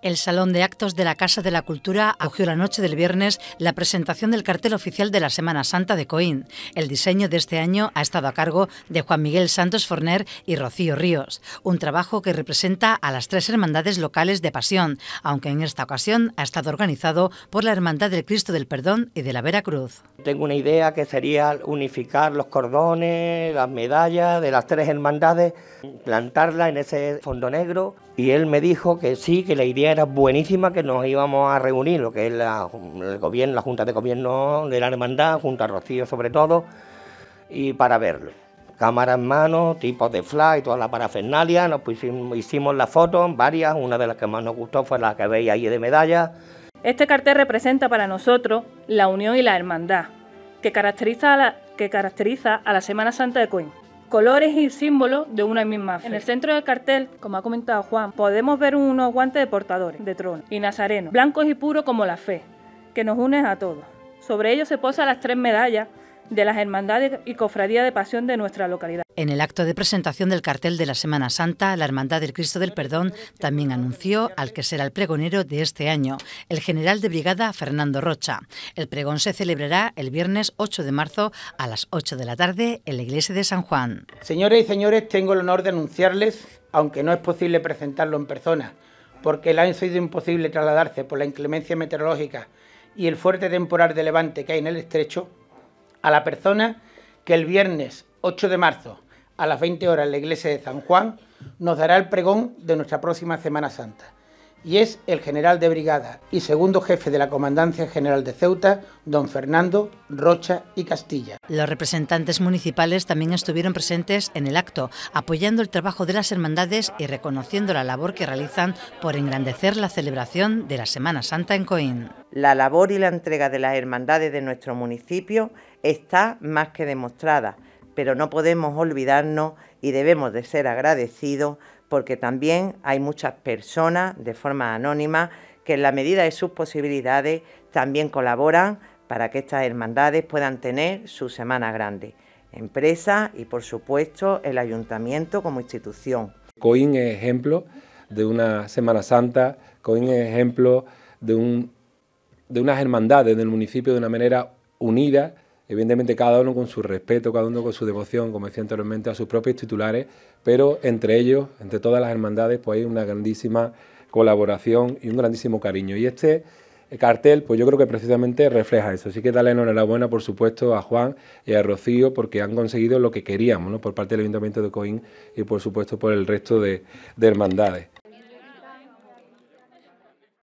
El Salón de Actos de la Casa de la Cultura acogió la noche del viernes la presentación del cartel oficial de la Semana Santa de Coín. El diseño de este año ha estado a cargo de Juan Miguel Santos Forner y Rocío Ríos, un trabajo que representa a las tres hermandades locales de Pasión, aunque en esta ocasión ha estado organizado por la Hermandad del Cristo del Perdón y de la Vera Cruz. Tengo una idea que sería unificar los cordones, las medallas de las tres hermandades, plantarla en ese fondo negro y él me dijo que sí, que la idea era buenísima, que nos íbamos a reunir, lo que es la, gobierno, la Junta de Gobierno de la Hermandad, junto a Rocío sobre todo, y para verlo. Cámara en mano, tipos de flash toda la parafernalia, nos pusimos, hicimos las fotos, varias, una de las que más nos gustó fue la que veis ahí de medalla. Este cartel representa para nosotros la unión y la hermandad, que caracteriza a la, que caracteriza a la Semana Santa de Coín colores y símbolos de una misma fe. En el centro del cartel, como ha comentado Juan, podemos ver unos guantes de portadores de trono y nazarenos, blancos y puros como la fe, que nos une a todos. Sobre ellos se posan las tres medallas de las hermandades y cofradía de pasión de nuestra localidad. En el acto de presentación del cartel de la Semana Santa, la Hermandad del Cristo del Perdón también anunció al que será el pregonero de este año, el general de brigada Fernando Rocha. El pregón se celebrará el viernes 8 de marzo a las 8 de la tarde en la iglesia de San Juan. Señores y señores, tengo el honor de anunciarles, aunque no es posible presentarlo en persona, porque le ha sido imposible trasladarse por la inclemencia meteorológica y el fuerte temporal de levante que hay en el estrecho, a la persona que el viernes 8 de marzo a las 20 horas en la iglesia de San Juan nos dará el pregón de nuestra próxima Semana Santa y es el general de brigada y segundo jefe de la Comandancia General de Ceuta, don Fernando Rocha y Castilla. Los representantes municipales también estuvieron presentes en el acto, apoyando el trabajo de las hermandades y reconociendo la labor que realizan por engrandecer la celebración de la Semana Santa en Coín. La labor y la entrega de las hermandades de nuestro municipio está más que demostrada, pero no podemos olvidarnos y debemos de ser agradecidos porque también hay muchas personas de forma anónima que en la medida de sus posibilidades también colaboran para que estas hermandades puedan tener su semana grande. Empresa y por supuesto el ayuntamiento como institución. Coín es ejemplo de una Semana Santa, Coín es ejemplo de, un, de unas hermandades del municipio de una manera unida, Evidentemente cada uno con su respeto, cada uno con su devoción, como decía anteriormente, a sus propios titulares, pero entre ellos, entre todas las hermandades, pues hay una grandísima colaboración y un grandísimo cariño. Y este cartel, pues yo creo que precisamente refleja eso. Así que dale enhorabuena, por supuesto, a Juan y a Rocío, porque han conseguido lo que queríamos, ¿no? Por parte del Ayuntamiento de Coín y, por supuesto, por el resto de hermandades.